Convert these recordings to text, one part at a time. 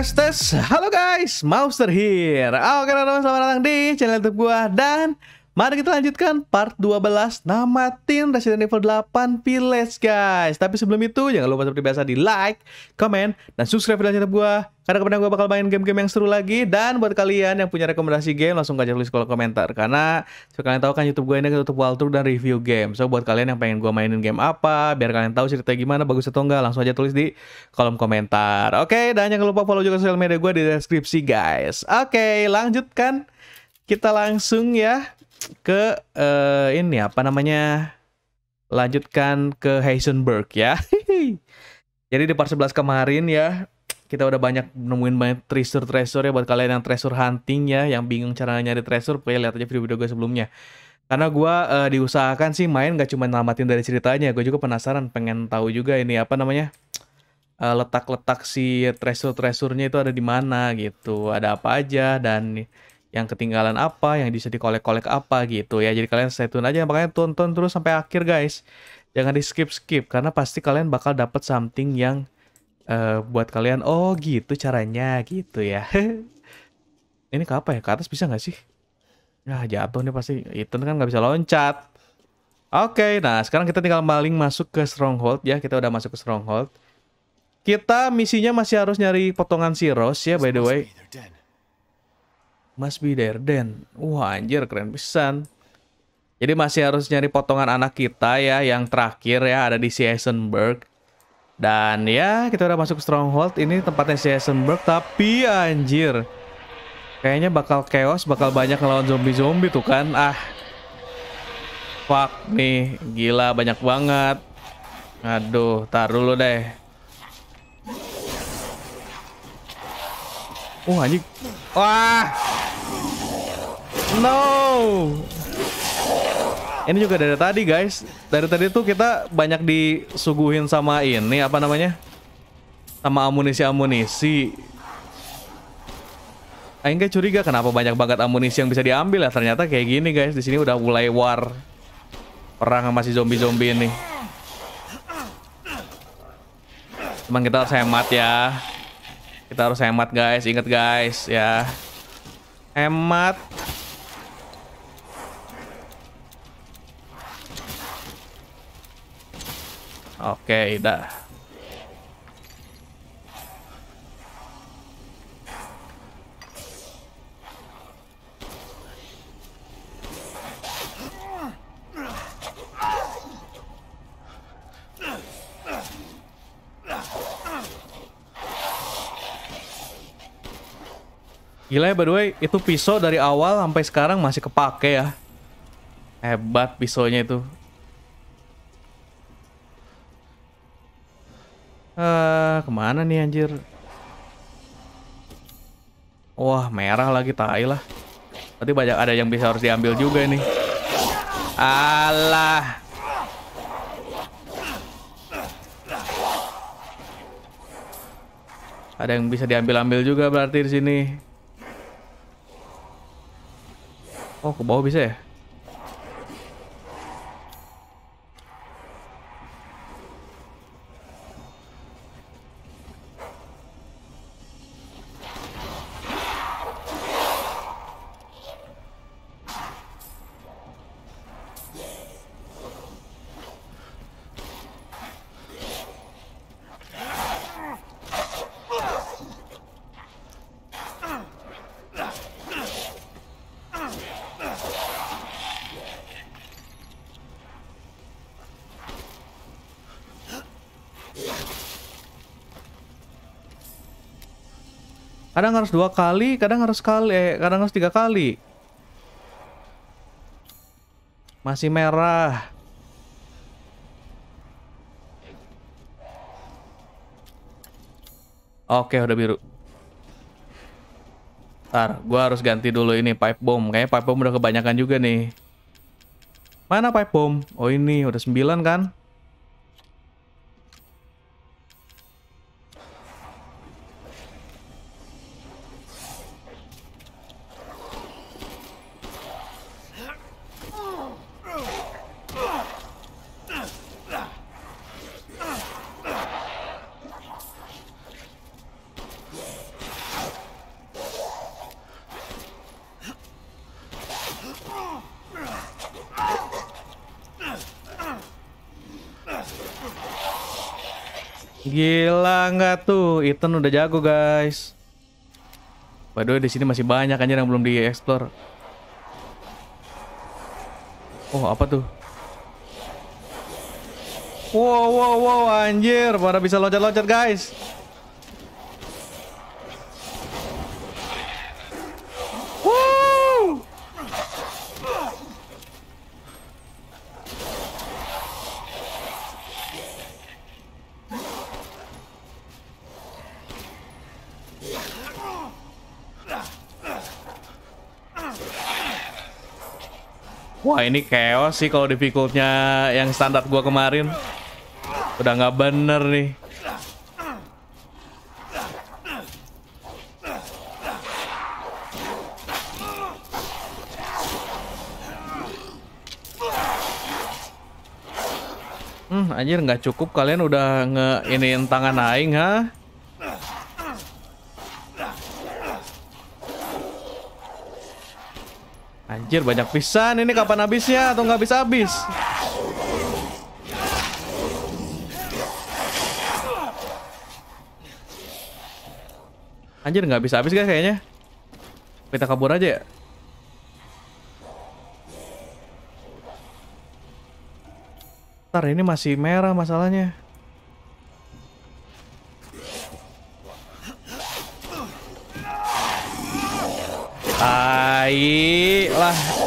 Tes tes, halo guys, Mauster here. Oke, teman-teman selamat datang di channel YouTube gua dan Mari kita lanjutkan part 12 tim Resident Evil 8 Village guys. Tapi sebelum itu jangan lupa seperti biasa di like, comment, dan subscribe channel gue. Karena kemudian gue bakal main game-game yang seru lagi. Dan buat kalian yang punya rekomendasi game langsung aja tulis kolom komentar. Karena seperti kalian tahu kan YouTube gue ini YouTube walkthrough dan review game. So buat kalian yang pengen gue mainin game apa, biar kalian tahu ceritanya gimana, bagus atau enggak, langsung aja tulis di kolom komentar. Oke, okay, dan jangan lupa follow juga sosial media gue di deskripsi guys. Oke, okay, lanjutkan. Kita langsung ya ke uh, ini apa namanya lanjutkan ke Heisenberg ya. Jadi di part 11 kemarin ya kita udah banyak nemuin banyak treasure treasure ya buat kalian yang treasure hunting ya yang bingung cara nyari treasure pokoknya lihat aja video-video gue sebelumnya karena gue uh, diusahakan sih main gak cuma namatin dari ceritanya gue juga penasaran pengen tahu juga ini apa namanya uh, letak-letak si treasure treasurenya itu ada di mana gitu ada apa aja dan yang ketinggalan apa, yang bisa dikolek-kolek apa gitu ya. Jadi kalian stay tune aja, makanya tonton terus sampai akhir guys. Jangan di skip-skip karena pasti kalian bakal dapat something yang uh, buat kalian oh gitu caranya gitu ya. Ini ke apa ya? Ke atas bisa nggak sih? Nah jatuh nih pasti. Itu kan nggak bisa loncat. Oke, okay, nah sekarang kita tinggal maling masuk ke stronghold ya. Kita udah masuk ke stronghold. Kita misinya masih harus nyari potongan si Rose ya by the way. Mas Biderden. Wah anjir keren pisan. Jadi masih harus nyari potongan anak kita ya yang terakhir ya ada di si Eisenberg. Dan ya kita udah masuk Stronghold ini tempatnya si Eisenberg tapi anjir. Kayaknya bakal chaos, bakal banyak lawan zombie-zombie tuh kan. Ah. Fuck nih, gila banyak banget. Aduh, taruh dulu deh. Oh anjing. Wah. No. Ini juga dari tadi guys. Dari tadi tuh kita banyak disuguhin sama ini apa namanya? Sama amunisi-amunisi. Aing curiga kenapa banyak banget amunisi yang bisa diambil ya. Ternyata kayak gini guys. Di sini udah mulai war. Perang sama si zombie-zombie ini. Cuman kita harus hemat ya. Kita harus hemat guys. Ingat guys ya. Hemat. Oke, dah. Gila ya by the way, itu pisau dari awal sampai sekarang masih kepake ya. Hebat pisaunya itu. Eh, kemana nih anjir? Wah merah lagi tai lah. Berarti banyak ada yang bisa harus diambil juga nih. Alah. Ada yang bisa diambil-ambil juga berarti di sini. Oh, ke bawah bisa ya? kadang harus dua kali kadang harus kali eh, kadang harus tiga kali masih merah oke udah biru Ntar, gue harus ganti dulu ini pipe bomb. Kayaknya pipe bomb udah kebanyakan juga nih. Mana pipe bomb? Oh ini, udah sembilan kan? Ethan udah jago guys. By Waduh di sini masih banyak aja yang belum dieksplor. Oh apa tuh? Wow wow wow anjir, para bisa loncat-loncat guys. Wah ini chaos sih kalau difficultnya yang standar gua kemarin. Udah nggak bener nih. Hmm, anjir nggak cukup kalian udah nge iniin tangan aing ha? Anjir banyak pisan ini kapan habisnya atau nggak habis-habis? Anjir nggak habis-habis guys kayaknya. Kita kabur aja ya. Ntar ini masih merah masalahnya. baiklah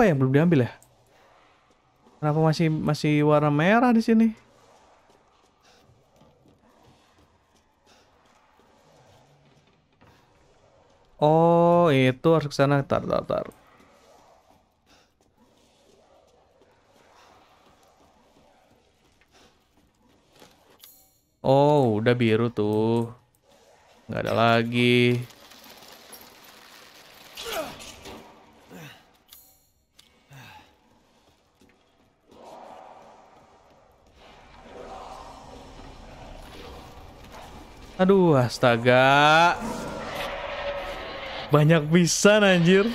apa ya belum diambil ya? Kenapa masih masih warna merah di sini? Oh, itu harus ke sana. Tar, tar, tar. Oh, udah biru tuh. Nggak ada lagi. Aduh, astaga. Banyak bisa anjir.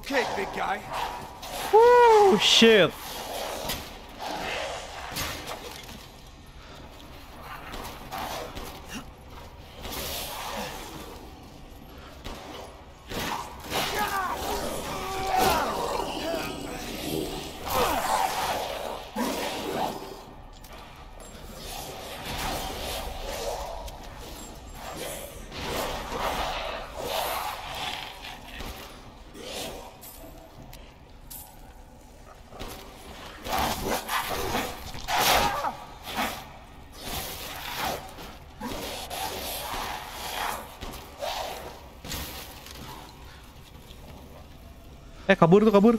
Okay, big guy. Woo, shit. kabur tuh kabur.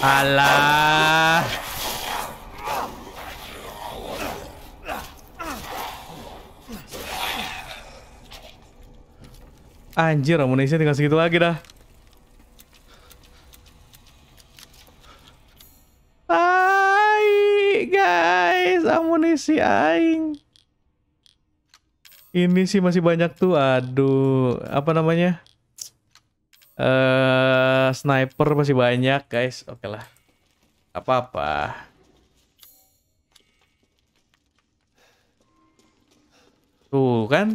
Alah. Anjir, amunisinya tinggal segitu lagi dah. Hai guys, amunisi aing ini sih masih banyak tuh aduh apa namanya uh, sniper masih banyak guys oke okay lah apa-apa tuh kan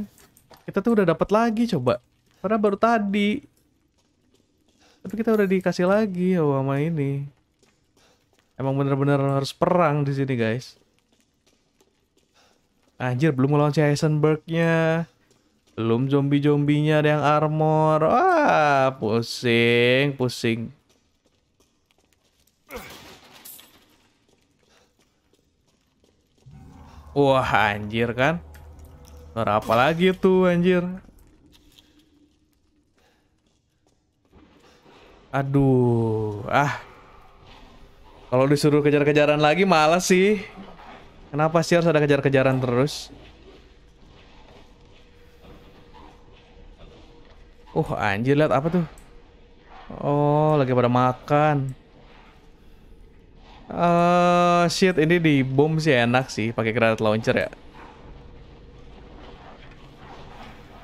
kita tuh udah dapat lagi coba karena baru tadi tapi kita udah dikasih lagi ya sama ini emang bener-bener harus perang di sini guys Anjir, belum ngelawan si Heisenberg-nya. Belum zombie-zombinya ada yang armor. Wah, pusing, pusing. Wah, anjir kan. Berapa lagi tuh, anjir. Aduh, ah. Kalau disuruh kejar-kejaran lagi malas sih. Kenapa sih harus ada kejar-kejaran terus? Uh, anjir lihat apa tuh? Oh, lagi pada makan. Uh, shit, ini di bom sih enak sih pakai granat launcher ya.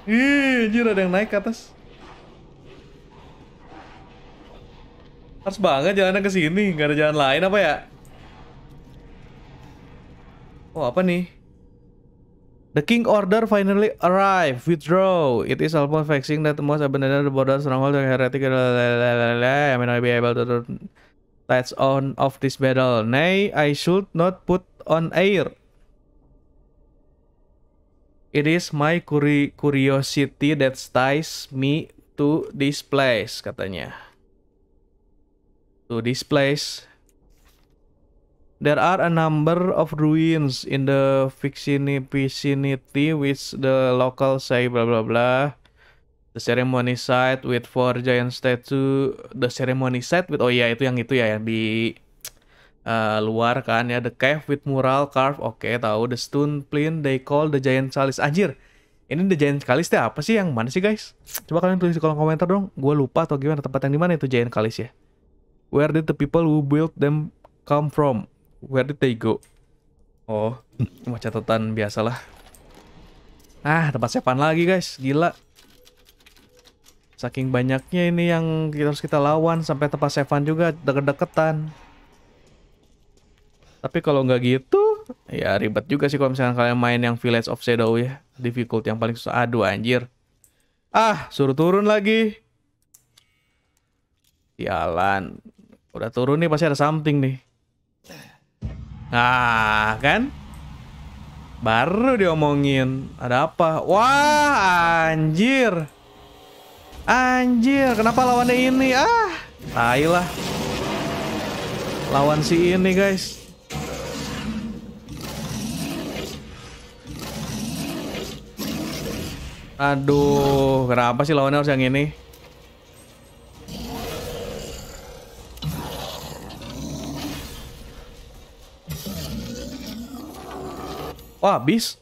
Ih, anjir ada yang naik ke atas. Harus banget jalannya ke sini, nggak ada jalan lain apa ya? Oh apa nih? The king order finally arrive. Withdraw. It is almost vexing that most abandoned the border stronghold of heretic. I may not be able to touch on of this battle. Nay, I should not put on air. It is my curiosity that ties me to this place, katanya. To this place. There are a number of ruins in the vicinity with the local say bla bla bla The ceremony site with four giant statue. The ceremony site with oh ya itu yang itu ya yang di uh, luar kan ya the cave with mural carved oke okay, tahu the stone plane they call the giant chalice anjir ini the giant chalice itu apa sih yang mana sih guys coba kalian tulis di kolom komentar dong gue lupa atau gimana tempat yang di mana itu giant chalice ya where did the people who built them come from Where did they go? Oh, cuma catatan biasalah. Ah, tempat siapaan lagi guys, gila. Saking banyaknya ini yang kita harus kita lawan sampai tempat Seven juga deket-deketan. Tapi kalau nggak gitu, ya ribet juga sih kalau misalnya kalian main yang Village of Shadow ya. Difficult yang paling susah. Aduh anjir. Ah, suruh turun lagi. Jalan. Udah turun nih pasti ada something nih. Nah, kan? Baru diomongin. Ada apa? Wah, anjir. Anjir, kenapa lawannya ini? Ah, tai lah. Lawan si ini, guys. Aduh, kenapa sih lawannya harus yang ini? Oh, habis.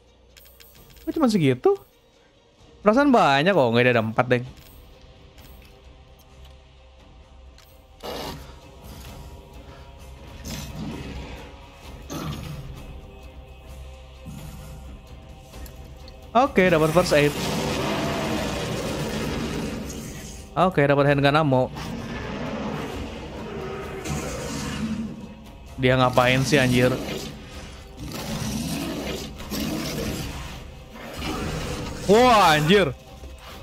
Oh, cuma segitu? Perasaan banyak kok, nggak ada empat, deh. Oke, okay, dapat first aid. Oke, okay, dapat handgun ammo. Dia ngapain sih anjir? Wah anjir.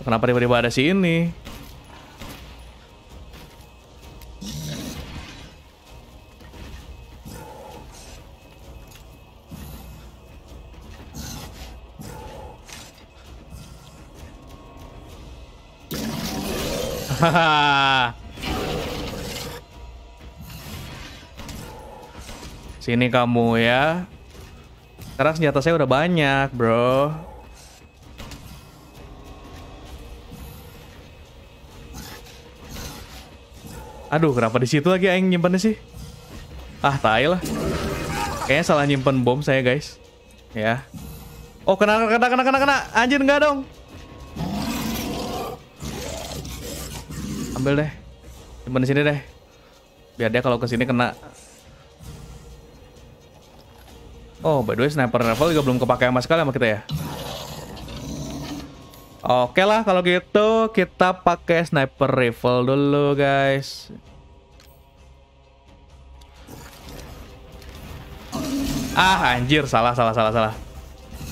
Kenapa tiba-tiba ada si ini? Sini kamu ya. Sekarang senjata saya udah banyak, bro. Aduh, kenapa di situ lagi aing nyimpannya sih? Ah, tai lah. Kayaknya salah nyimpen bom saya, guys. Ya. Oh, kena kena kena kena kena. Anjir enggak dong. Ambil deh. Nyimpen di sini deh. Biar dia kalau ke sini kena. Oh, by the way sniper rifle juga belum kepake sama sekali sama kita ya. Oke lah kalau gitu kita pakai sniper rifle dulu guys. Ah anjir salah salah salah salah.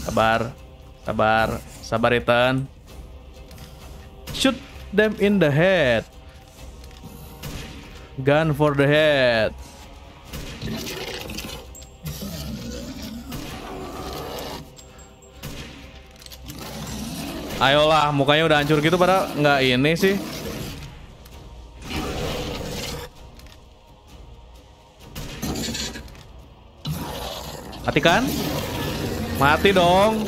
Sabar. Sabar. Sabar Ethan. Shoot them in the head. Gun for the head. Ayolah, mukanya udah hancur gitu padahal nggak ini sih. Mati kan? Mati dong.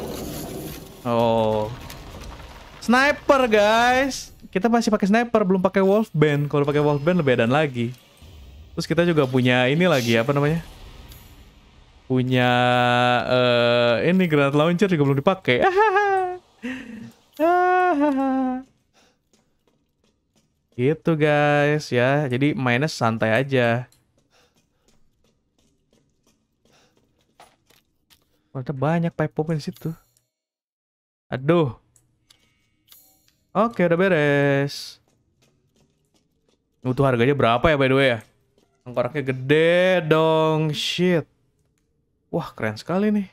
Oh. Sniper, guys. Kita masih pakai sniper, belum pakai wolf band. Kalau pakai wolf band lebih edan lagi. Terus kita juga punya ini lagi apa namanya? Punya uh, ini granat launcher juga belum dipakai. gitu guys ya. Jadi mainnya santai aja. Ada banyak pipe pop di situ. Aduh. Oke, udah beres. Butuh harganya berapa ya by the way ya? angkoraknya gede dong. Shit. Wah, keren sekali nih.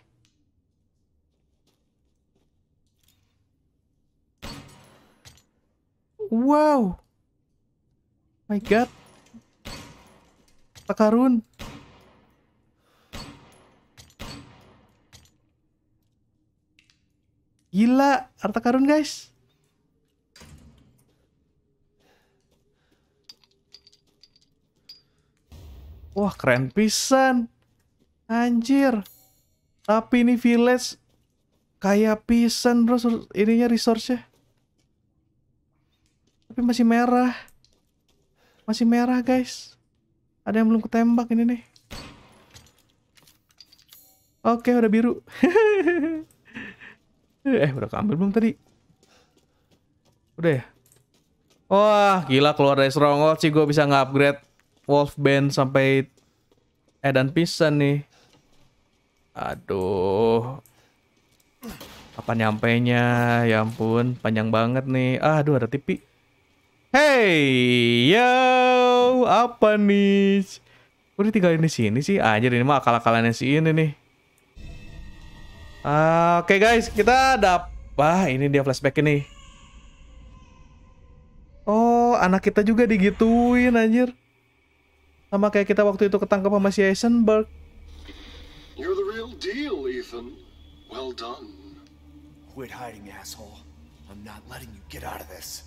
Wow. My god. Takarun. Gila, harta karun guys. Wah, keren pisan. Anjir. Tapi ini village kayak pisan bro ininya resource-nya. Tapi masih merah. Masih merah, guys. Ada yang belum ketembak ini nih. Oke, udah biru. eh, udah keambil belum tadi? Udah ya? Wah, gila keluar dari stronghold sih gue bisa nge-upgrade Wolf Band sampai Edan Pisan nih. Aduh. Apa nyampainya? Ya ampun, panjang banget nih. Ah, aduh ada tipi. Hey, yo, apa nih? Udah tinggalin di sini sih, anjir ini mah akal-akalannya si ini nih. Uh, Oke okay guys, kita dapat. Wah, ini dia flashback ini. Oh, anak kita juga digituin anjir. Sama kayak kita waktu itu ketangkep sama si Eisenberg. You're the real deal, Ethan. Well done. Quit hiding, asshole. I'm not letting you get out of this.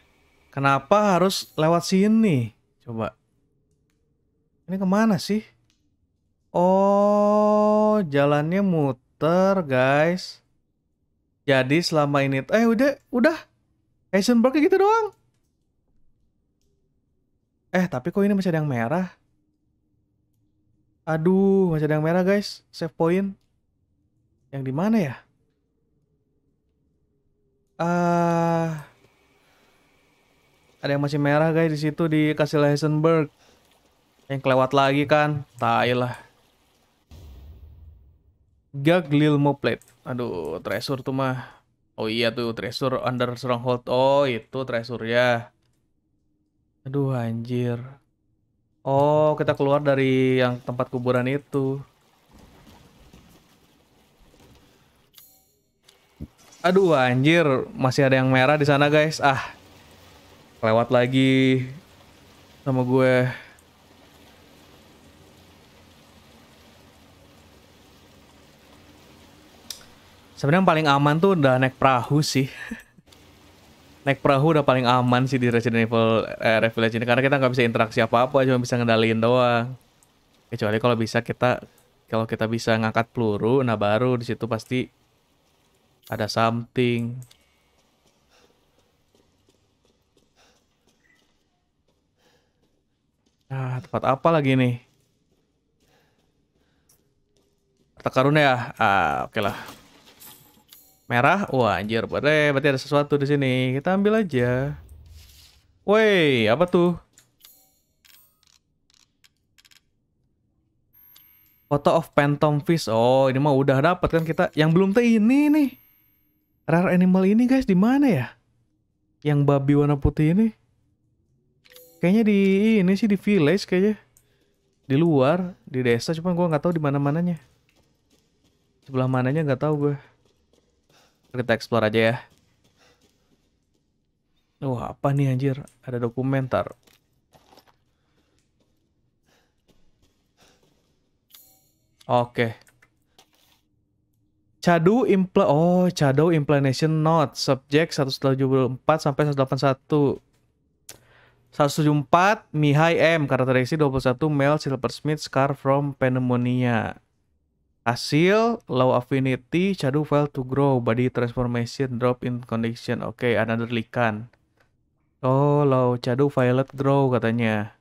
Kenapa harus lewat sini? Coba. Ini kemana sih? Oh, jalannya muter, guys. Jadi selama ini... Eh, udah, udah. Heisenberg gitu doang. Eh, tapi kok ini masih ada yang merah? Aduh, masih ada yang merah, guys. Save point. Yang di mana ya? Ah... Uh ada yang masih merah guys di situ di Kasil Heisenberg. Yang kelewat lagi kan. Tai lah. Gaglil Moplet. Aduh, treasure tuh mah. Oh iya tuh, treasure under stronghold. Oh, itu treasure ya. Aduh, anjir. Oh, kita keluar dari yang tempat kuburan itu. Aduh anjir, masih ada yang merah di sana guys. Ah. Lewat lagi sama gue. Sebenarnya paling aman tuh udah naik perahu sih. naik perahu udah paling aman sih di Resident Evil eh, Revelation ini karena kita nggak bisa interaksi apa-apa, cuma bisa ngendaliin doang. Kecuali kalau bisa kita kalau kita bisa ngangkat peluru, nah baru di situ pasti ada something. Nah, tempat apa lagi nih? Harta karun ya? Ah, oke okay lah. Merah? Wah, anjir. Berarti, ada sesuatu di sini. Kita ambil aja. Woi, apa tuh? Foto of phantom fish. Oh, ini mah udah dapat kan kita. Yang belum tuh ini nih. Rare animal ini guys di mana ya? Yang babi warna putih ini. Kayaknya di ini sih di village kayaknya. Di luar, di desa cuma gua nggak tahu di mana-mananya. Sebelah mananya nggak tahu gue. Kita explore aja ya. Wah, oh, apa nih anjir? Ada dokumenter. Oke. shadow Cadu impl oh, Shadow Implantation Note, subject 174 sampai 181. 174 Mihai M karakteristik 21 male Smith scar from pneumonia. Hasil low affinity shadow fail to grow body transformation drop in condition. Oke, okay, another likan. Oh, low shadow violet grow katanya.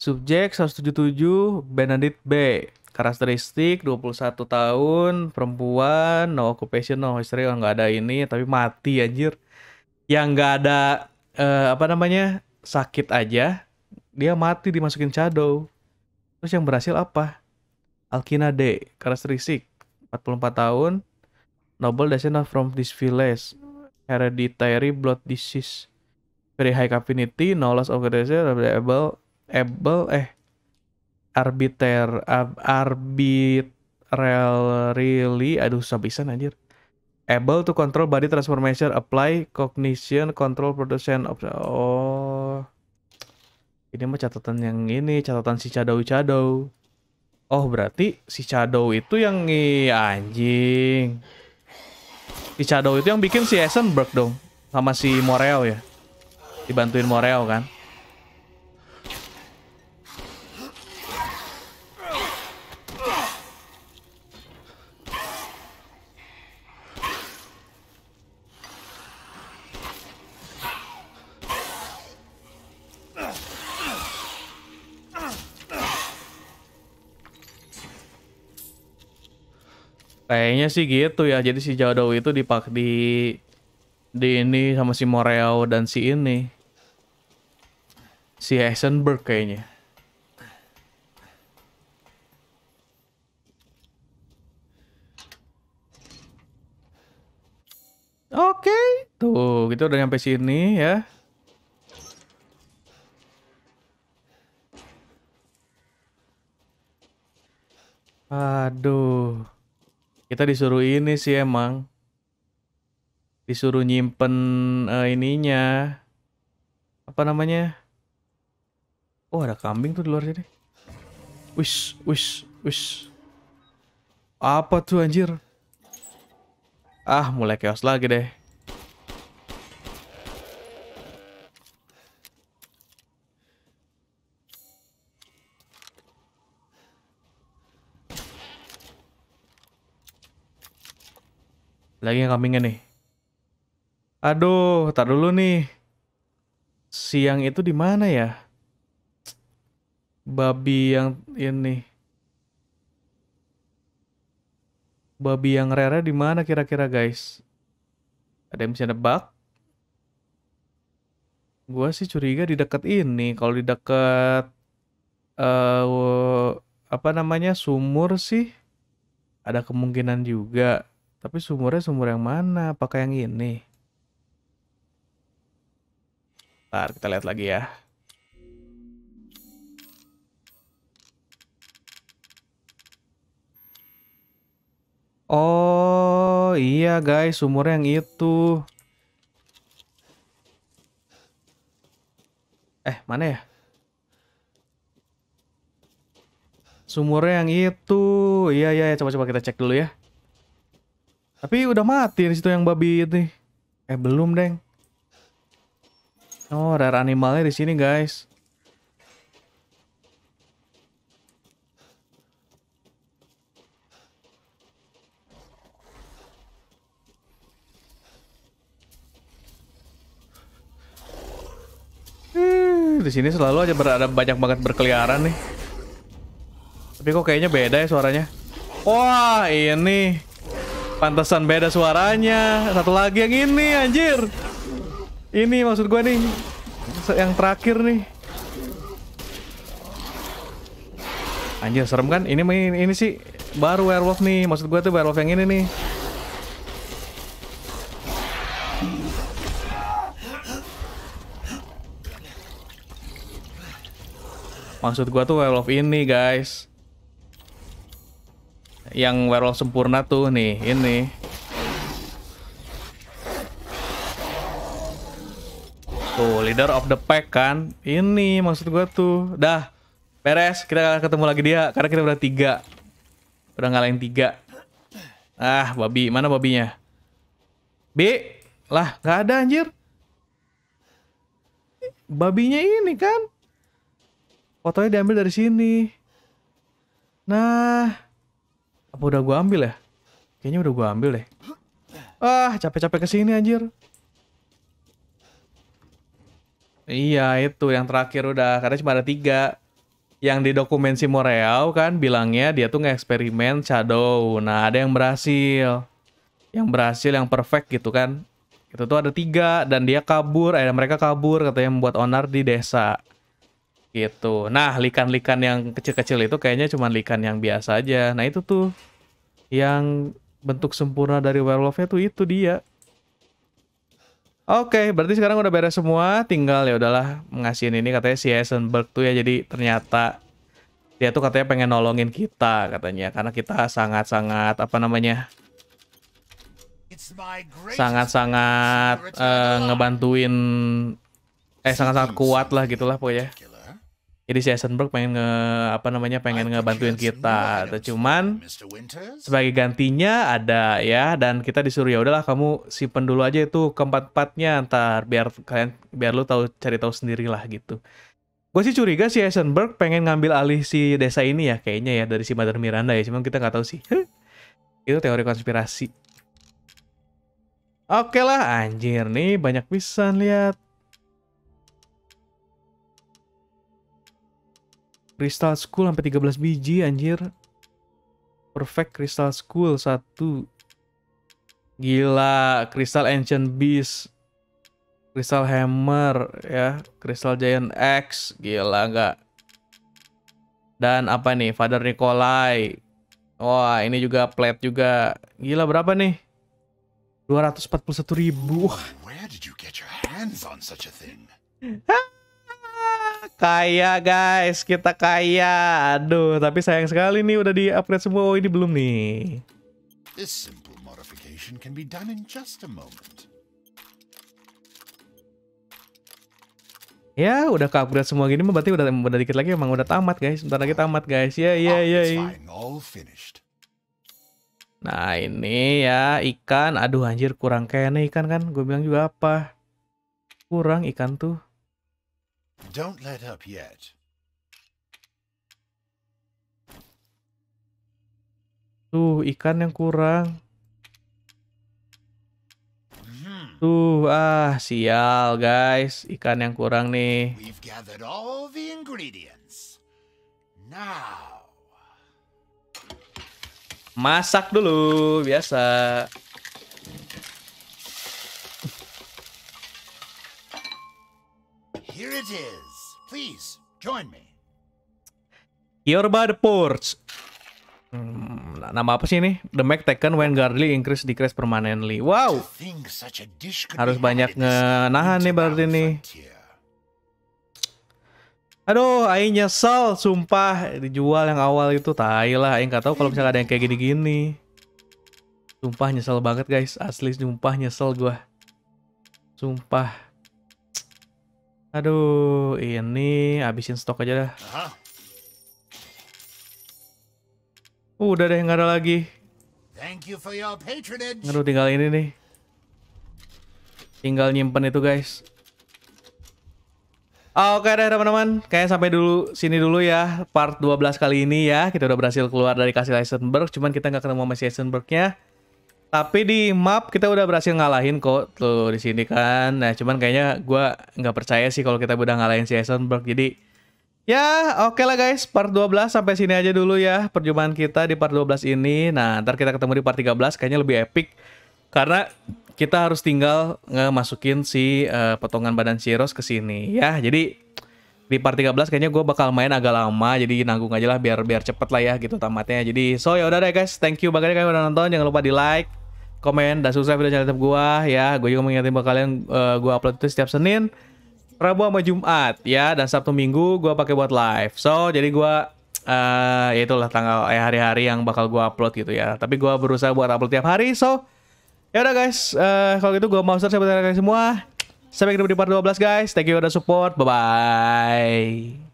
Subjek 177 Benedict B. Karakteristik 21 tahun, perempuan, no occupation, no history, oh, nggak ada ini, tapi mati anjir yang nggak ada uh, apa namanya sakit aja dia mati dimasukin shadow terus yang berhasil apa Alkina D karakteristik 44 tahun noble descendant from this village hereditary blood disease very high affinity no loss of able able eh arbiter ab, arbit really aduh sabisan anjir able to control body transformation, apply cognition, control production of oh ini mah catatan yang ini catatan si Shadow Shadow. Oh berarti si Shadow itu yang ya, anjing. Si Shadow itu yang bikin si Eisenberg dong sama si Morel ya. Dibantuin Morel kan. Kayaknya sih gitu ya. Jadi si Jadow itu dipak di di ini sama si Moreau dan si ini. Si Heisenberg kayaknya. Oke, okay. tuh kita gitu udah nyampe sini ya. Aduh. Kita disuruh ini sih emang. Disuruh nyimpen uh, ininya. Apa namanya? Oh, ada kambing tuh di luar sini. Wis wis wis Apa tuh anjir? Ah, mulai chaos lagi deh. Lagi yang kambingnya nih. Aduh, tak dulu nih. Siang itu di mana ya? Babi yang ini. Babi yang rare di mana kira-kira, guys? Ada yang bisa nebak? Gua sih curiga di dekat ini. Kalau di dekat uh, eh, apa namanya? sumur sih ada kemungkinan juga tapi sumurnya sumur yang mana? Apakah yang ini? Ntar kita lihat lagi ya. Oh iya guys, sumur yang itu. Eh, mana ya? Sumurnya yang itu. Iya, iya, coba-coba kita cek dulu ya. Tapi udah mati di situ yang babi itu. Eh belum, Deng. Oh, rare animalnya di sini, guys. Eh, di sini selalu aja berada banyak banget berkeliaran nih. Tapi kok kayaknya beda ya suaranya. Wah, ini. Pantesan beda suaranya. Satu lagi yang ini anjir. Ini maksud gue nih. Yang terakhir nih. Anjir serem kan? Ini ini, ini sih baru werewolf nih. Maksud gue tuh werewolf yang ini nih. Maksud gue tuh werewolf ini, guys yang werewolf sempurna tuh nih ini tuh leader of the pack kan ini maksud gua tuh dah beres kita ketemu lagi dia karena kita udah tiga udah ngalahin tiga ah babi mana babinya B lah nggak ada anjir babinya ini kan fotonya diambil dari sini nah apa udah gue ambil ya? Kayaknya udah gue ambil deh. Ah, capek-capek kesini anjir. Iya, itu yang terakhir udah. Karena cuma ada tiga. Yang di dokumen si Moreau kan bilangnya dia tuh nge-eksperimen shadow. Nah, ada yang berhasil. Yang berhasil, yang perfect gitu kan. Itu tuh ada tiga. Dan dia kabur, eh mereka kabur katanya membuat onar di desa gitu nah likan-likan yang kecil-kecil itu kayaknya cuma likan yang biasa aja nah itu tuh yang bentuk sempurna dari werewolf-nya tuh itu dia Oke, okay, berarti sekarang udah beres semua, tinggal ya udahlah ngasihin ini katanya si Heisenberg tuh ya jadi ternyata dia tuh katanya pengen nolongin kita katanya karena kita sangat-sangat apa namanya sangat-sangat uh, ngebantuin eh sangat-sangat kuat lah gitulah pokoknya jadi ya, si Eisenberg pengen nge apa namanya pengen ngebantuin kita cuman sebagai gantinya ada ya dan kita disuruh ya udahlah kamu simpen dulu aja itu keempat empatnya ntar biar kalian biar lu tahu cari tahu sendiri lah gitu gue sih curiga si Eisenberg pengen ngambil alih si desa ini ya kayaknya ya dari si Mother Miranda ya cuman kita nggak tahu sih itu teori konspirasi Oke lah, anjir nih banyak pisan lihat. Crystal School sampai 13 biji anjir. Perfect Crystal School satu, Gila, Crystal Ancient Beast. Crystal Hammer ya, Crystal Giant X, gila enggak. Dan apa nih, Father Nikolai. Wah, ini juga plate juga. Gila berapa nih? 241.000. Where did you get kaya guys, kita kaya. Aduh, tapi sayang sekali nih udah di-upgrade semua. Oh, ini belum nih. Ya, udah ke-upgrade semua gini berarti udah udah dikit lagi emang udah tamat guys. Bentar lagi tamat guys. Ya, ya, oh, ya. ya. Nah, ini ya ikan. Aduh anjir kurang kayaknya ikan kan. Gue bilang juga apa? Kurang ikan tuh. Don't let up yet. Tuh, ikan yang kurang. Hmm. Tuh, ah, sial guys. Ikan yang kurang nih. Masak dulu, biasa. Here it is. Please, join me. Your by the Hmm, nama apa sih ini? The Mac taken when guardly increase decrease permanently. Wow. Harus banyak nahan nih berarti nih. Aduh, aing nyesel sumpah dijual yang awal itu tai lah aing enggak tahu kalau misalnya ada yang kayak gini-gini. Sumpah nyesel banget guys, asli sumpah nyesel gua. Sumpah. Aduh, ini habisin stok aja dah. Uh, udah deh, nggak ada lagi. Thank Aduh, tinggal ini nih. Tinggal nyimpen itu, guys. Ah, oke okay, deh teman-teman, kayaknya sampai dulu sini dulu ya part 12 kali ini ya. Kita udah berhasil keluar dari kasih Eisenberg, cuman kita nggak ketemu sama si tapi di map kita udah berhasil ngalahin kok tuh di sini kan. Nah, cuman kayaknya gua nggak percaya sih kalau kita udah ngalahin si Eisenberg. Jadi ya oke okay lah guys, part 12 sampai sini aja dulu ya perjumpaan kita di part 12 ini. Nah, ntar kita ketemu di part 13 kayaknya lebih epic karena kita harus tinggal ngemasukin si uh, potongan badan Shiros ke sini ya. Jadi di part 13 kayaknya gue bakal main agak lama jadi nanggung aja lah biar biar cepet lah ya gitu tamatnya jadi so ya udah deh guys thank you banget ya kalian udah nonton jangan lupa di like komen dan subscribe video channel YouTube gua ya. Gua juga mengingatkan buat kalian uh, gua upload itu setiap Senin, Rabu sama Jumat ya dan Sabtu Minggu gua pakai buat live. So, jadi gua uh, ya itulah tanggal eh hari-hari yang bakal gua upload gitu ya. Tapi gua berusaha buat upload tiap hari. So, ya udah guys, uh, kalau gitu gua mau share sama kalian semua. Sampai ketemu di part 12 guys. Thank you udah support. Bye bye.